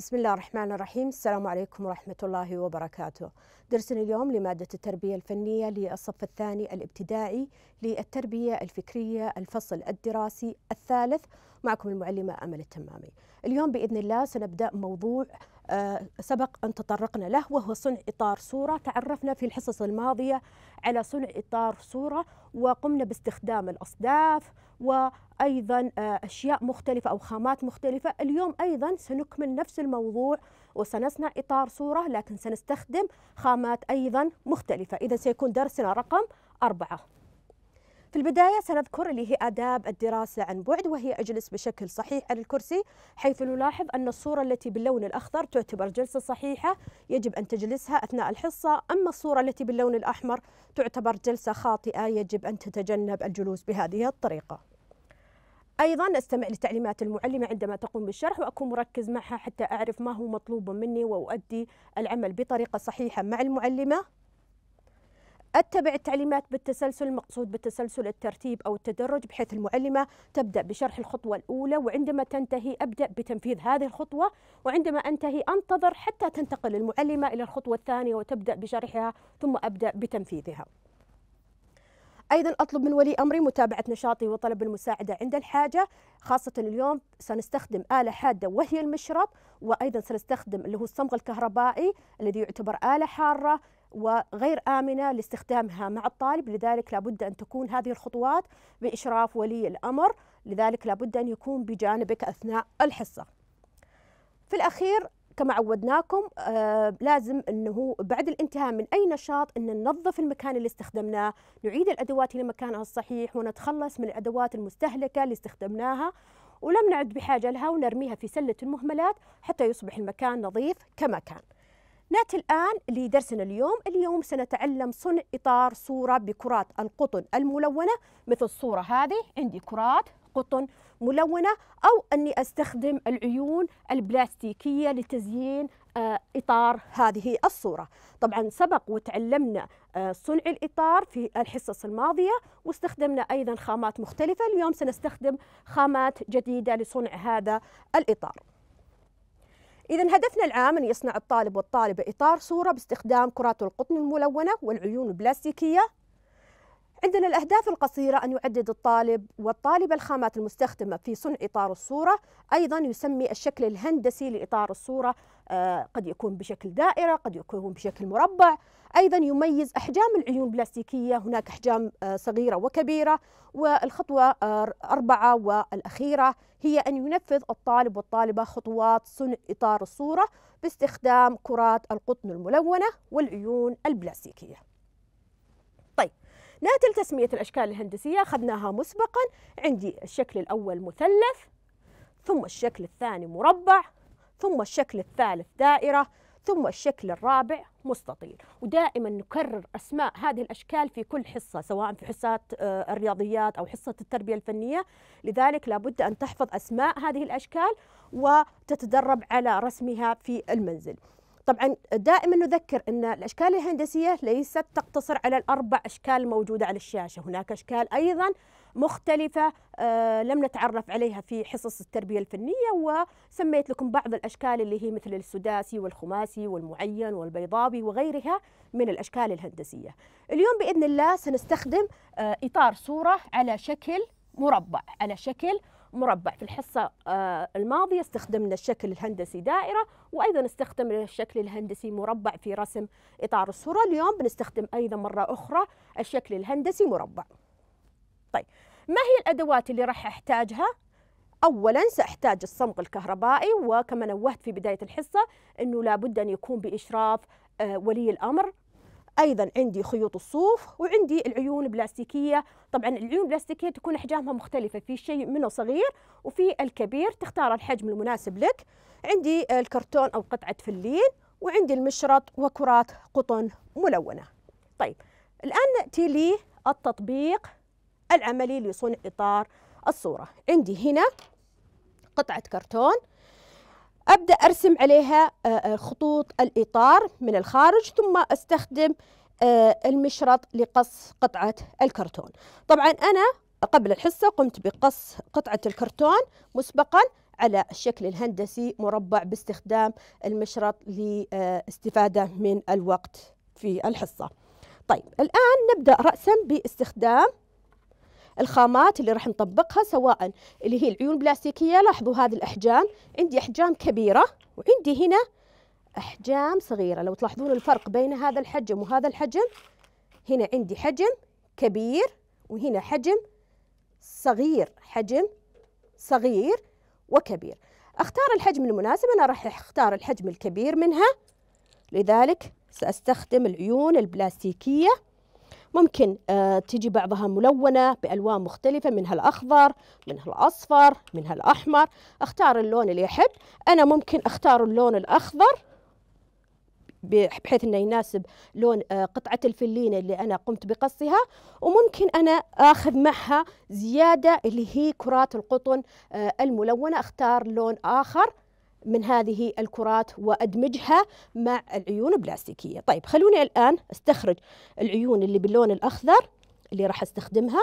بسم الله الرحمن الرحيم السلام عليكم ورحمة الله وبركاته درسنا اليوم لمادة التربية الفنية للصف الثاني الابتدائي للتربية الفكرية الفصل الدراسي الثالث معكم المعلمة أمل التمامي اليوم بإذن الله سنبدأ موضوع آه، سبق أن تطرقنا له وهو صنع إطار صورة تعرفنا في الحصص الماضية على صنع إطار صورة وقمنا باستخدام الأصداف وأيضا آه، أشياء مختلفة أو خامات مختلفة اليوم أيضا سنكمل نفس الموضوع وسنصنع إطار صورة لكن سنستخدم خامات أيضا مختلفة إذا سيكون درسنا رقم أربعة في البداية سنذكر اللي هي آداب الدراسة عن بعد وهي أجلس بشكل صحيح على الكرسي حيث نلاحظ أن الصورة التي باللون الأخضر تعتبر جلسة صحيحة يجب أن تجلسها أثناء الحصة أما الصورة التي باللون الأحمر تعتبر جلسة خاطئة يجب أن تتجنب الجلوس بهذه الطريقة ايضا استمع لتعليمات المعلمه عندما تقوم بالشرح واكون مركز معها حتى اعرف ما هو مطلوب مني واؤدي العمل بطريقه صحيحه مع المعلمه أتبع التعليمات بالتسلسل المقصود بالتسلسل الترتيب أو التدرج بحيث المعلمة تبدأ بشرح الخطوة الأولى وعندما تنتهي أبدأ بتنفيذ هذه الخطوة وعندما أنتهي أنتظر حتى تنتقل المعلمة إلى الخطوة الثانية وتبدأ بشرحها ثم أبدأ بتنفيذها ايضا اطلب من ولي امري متابعه نشاطي وطلب المساعده عند الحاجه خاصه اليوم سنستخدم اله حاده وهي المشرب وايضا سنستخدم اللي هو الصمغ الكهربائي الذي يعتبر اله حاره وغير آمنة لاستخدامها مع الطالب لذلك لابد أن تكون هذه الخطوات بإشراف ولي الأمر لذلك لابد أن يكون بجانبك أثناء الحصة في الأخير كما عودناكم آه لازم انه بعد الانتهاء من اي نشاط ان ننظف المكان اللي استخدمناه، نعيد الادوات الى مكانها الصحيح ونتخلص من الادوات المستهلكه اللي استخدمناها ولم نعد بحاجه لها ونرميها في سله المهملات حتى يصبح المكان نظيف كما كان. نأتي الآن لدرسنا اليوم اليوم سنتعلم صنع إطار صورة بكرات القطن الملونة مثل الصورة هذه عندي كرات قطن ملونة أو أني أستخدم العيون البلاستيكية لتزيين آه، إطار هذه الصورة طبعا سبق وتعلمنا آه، صنع الإطار في الحصص الماضية واستخدمنا أيضا خامات مختلفة اليوم سنستخدم خامات جديدة لصنع هذا الإطار إذا هدفنا العام أن يصنع الطالب والطالبة إطار صورة باستخدام كرات القطن الملونة والعيون البلاستيكية عندنا الأهداف القصيرة أن يعدد الطالب والطالبة الخامات المستخدمة في صنع إطار الصورة أيضا يسمي الشكل الهندسي لإطار الصورة آه، قد يكون بشكل دائرة قد يكون بشكل مربع أيضا يميز أحجام العيون البلاستيكية هناك أحجام آه، صغيرة وكبيرة والخطوة آه، أربعة والأخيرة هي أن ينفذ الطالب والطالبة خطوات صنع إطار الصورة باستخدام كرات القطن الملونة والعيون البلاستيكية ناتل تسمية الأشكال الهندسية أخذناها مسبقا عندي الشكل الأول مثلث ثم الشكل الثاني مربع ثم الشكل الثالث دائرة ثم الشكل الرابع مستطيل ودائما نكرر أسماء هذه الأشكال في كل حصة سواء في حصات آه، الرياضيات أو حصة التربية الفنية لذلك لابد أن تحفظ أسماء هذه الأشكال وتتدرب على رسمها في المنزل طبعا دائما نذكر ان الاشكال الهندسيه ليست تقتصر على الاربع اشكال الموجوده على الشاشه، هناك اشكال ايضا مختلفة آه، لم نتعرف عليها في حصص التربية الفنية وسميت لكم بعض الأشكال اللي هي مثل السداسي والخماسي والمعين والبيضاوي وغيرها من الأشكال الهندسية اليوم بإذن الله سنستخدم آه، إطار صورة على شكل مربع على شكل مربع في الحصة آه، الماضية استخدمنا الشكل الهندسي دائرة وأيضا استخدمنا الشكل الهندسي مربع في رسم إطار الصورة اليوم بنستخدم أيضا مرة أخرى الشكل الهندسي مربع طيب ما هي الأدوات اللي راح أحتاجها اولا ساحتاج الصمغ الكهربائي وكما نوهت في بدايه الحصه انه لابد ان يكون باشراف آه، ولي الامر ايضا عندي خيوط الصوف وعندي العيون البلاستيكيه طبعا العيون البلاستيكيه تكون احجامها مختلفه في شيء منه صغير وفي الكبير تختار الحجم المناسب لك عندي الكرتون او قطعه فلين وعندي المشرط وكرات قطن ملونه طيب الان ناتي لي التطبيق العملي لصنع اطار الصوره عندي هنا قطعه كرتون أبدأ أرسم عليها آه، آه، خطوط الإطار من الخارج ثم أستخدم آه، المشرط لقص قطعة الكرتون طبعا أنا قبل الحصة قمت بقص قطعة الكرتون مسبقا على الشكل الهندسي مربع باستخدام المشرط لاستفادة من الوقت في الحصة طيب الآن نبدأ رأسا باستخدام الخامات اللي راح نطبقها سواء اللي هي العيون البلاستيكيه لاحظوا هذه الأحجام عندي أحجام كبيرة وعندي هنا أحجام صغيرة لو تلاحظون الفرق بين هذا الحجم وهذا الحجم هنا عندي حجم كبير وهنا حجم صغير حجم صغير وكبير اختار الحجم المناسب انا راح اختار الحجم الكبير منها لذلك ساستخدم العيون البلاستيكيه ممكن آه، تجي بعضها ملونة بألوان مختلفة منها الأخضر منها الأصفر منها الأحمر اختار اللون اللي أحب أنا ممكن اختار اللون الأخضر بحيث انه يناسب لون آه، قطعه الفلينه اللي انا قمت بقصها وممكن انا اخذ معها زياده اللي هي كرات القطن آه، الملونه اختار لون اخر من هذه الكرات وأدمجها مع العيون البلاستيكية طيب خلوني الآن استخرج العيون اللي باللون الأخضر اللي راح استخدمها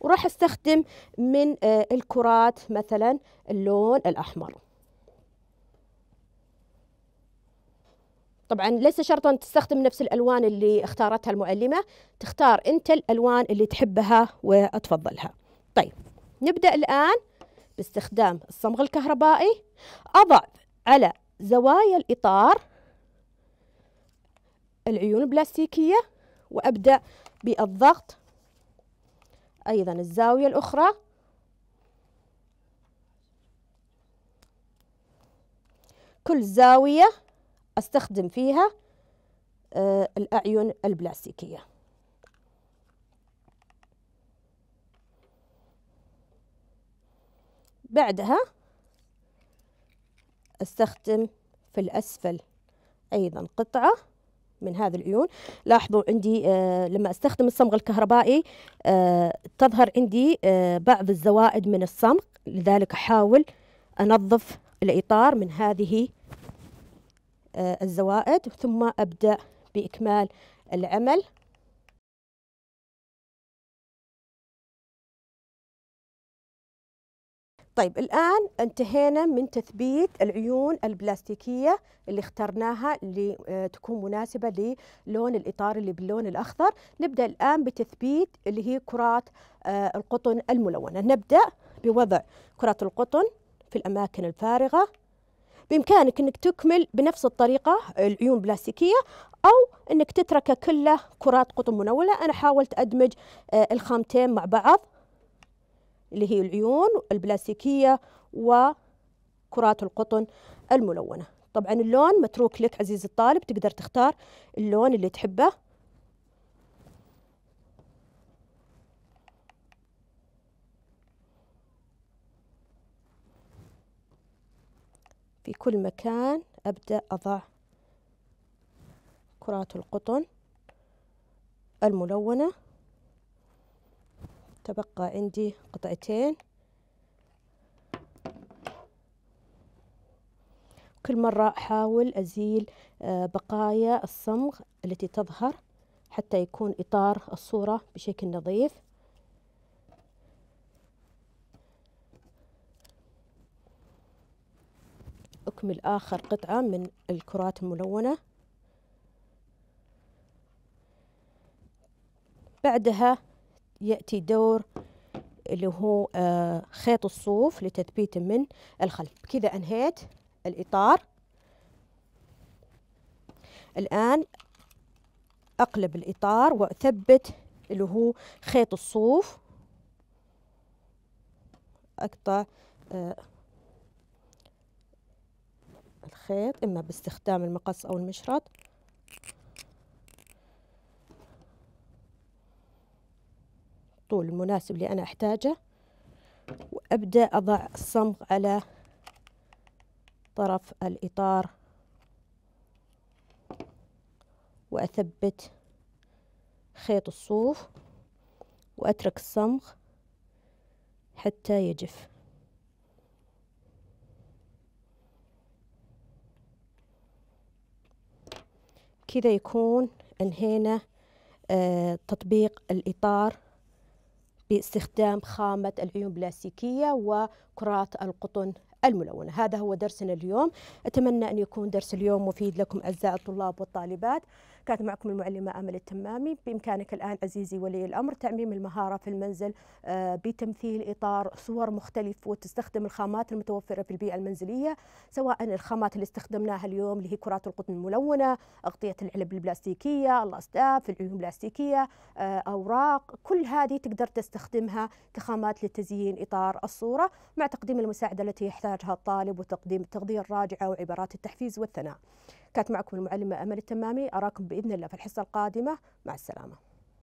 وراح استخدم من آه، الكرات مثلا اللون الأحمر طبعا ليس شرطا تستخدم نفس الألوان اللي اختارتها المعلمة تختار أنت الألوان اللي تحبها وتفضلها طيب نبدأ الآن باستخدام الصمغ الكهربائي أضع على زوايا الإطار العيون البلاستيكية وأبدأ بالضغط أيضا الزاوية الأخرى كل زاوية أستخدم فيها آه، الأعين البلاستيكية بعدها استخدم في الأسفل أيضا قطعة من هذه العيون لاحظوا عندي آه لما استخدم الصمغ الكهربائي آه تظهر عندي آه بعض الزوائد من الصمغ لذلك أحاول أنظف الإطار من هذه آه، الزوائد ثم أبدأ بإكمال العمل طيب الآن انتهينا من تثبيت العيون البلاستيكية اللي اخترناها لتكون آه، مناسبة للون الإطار اللي باللون الأخضر نبدأ الآن بتثبيت اللي هي كرات آه، القطن الملونة نبدأ بوضع كرات القطن في الأماكن الفارغة بإمكانك أنك تكمل بنفس الطريقة العيون البلاستيكية أو أنك تترك كله كرات قطن ملونة أنا حاولت أدمج آه، الخامتين مع بعض اللي هي العيون البلاستيكية وكرات القطن الملونة طبعا اللون متروك لك عزيزي الطالب تقدر تختار اللون اللي تحبه في كل مكان أبدأ أضع كرات القطن الملونة تبقى عندي قطعتين كل مرة أحاول أزيل آه، بقايا الصمغ التي تظهر حتى يكون إطار الصورة بشكل نظيف أكمل آخر قطعة من الكرات الملونة بعدها يأتي دور اللي هو آه، خيط الصوف لتثبيت من الخلف بكذا أنهيت الإطار الآن أقلب الإطار وأثبت اللي هو خيط الصوف أقطع آه، الخيط إما باستخدام المقص أو المشرط الطول المناسب اللي أنا أحتاجه وأبدأ أضع الصمغ على طرف الإطار وأثبت خيط الصوف وأترك الصمغ حتى يجف كذا يكون انهينا آه، تطبيق الإطار باستخدام خامة العيون بلاستيكية وكرات القطن الملونة هذا هو درسنا اليوم أتمنى أن يكون درس اليوم مفيد لكم أعزائي الطلاب والطالبات كانت معكم المعلمة أمل التمامي بإمكانك الآن عزيزي ولي الأمر تعميم المهارة في المنزل آه، بتمثيل إطار صور مختلف وتستخدم الخامات المتوفرة في البيئة المنزلية سواء الخامات اللي استخدمناها اليوم اللي هي كرات القطن الملونة أغطية العلب البلاستيكية الأصداف العيون البلاستيكية آه، أوراق كل هذه تقدر تستخدمها كخامات لتزيين إطار الصورة مع تقديم المساعدة التي يحتاجها الطالب وتقديم التغذية الراجعة وعبارات التحفيز والثناء كانت معكم المعلمة أمل التمامي أراكم بإذن الله في الحصة القادمة مع السلامة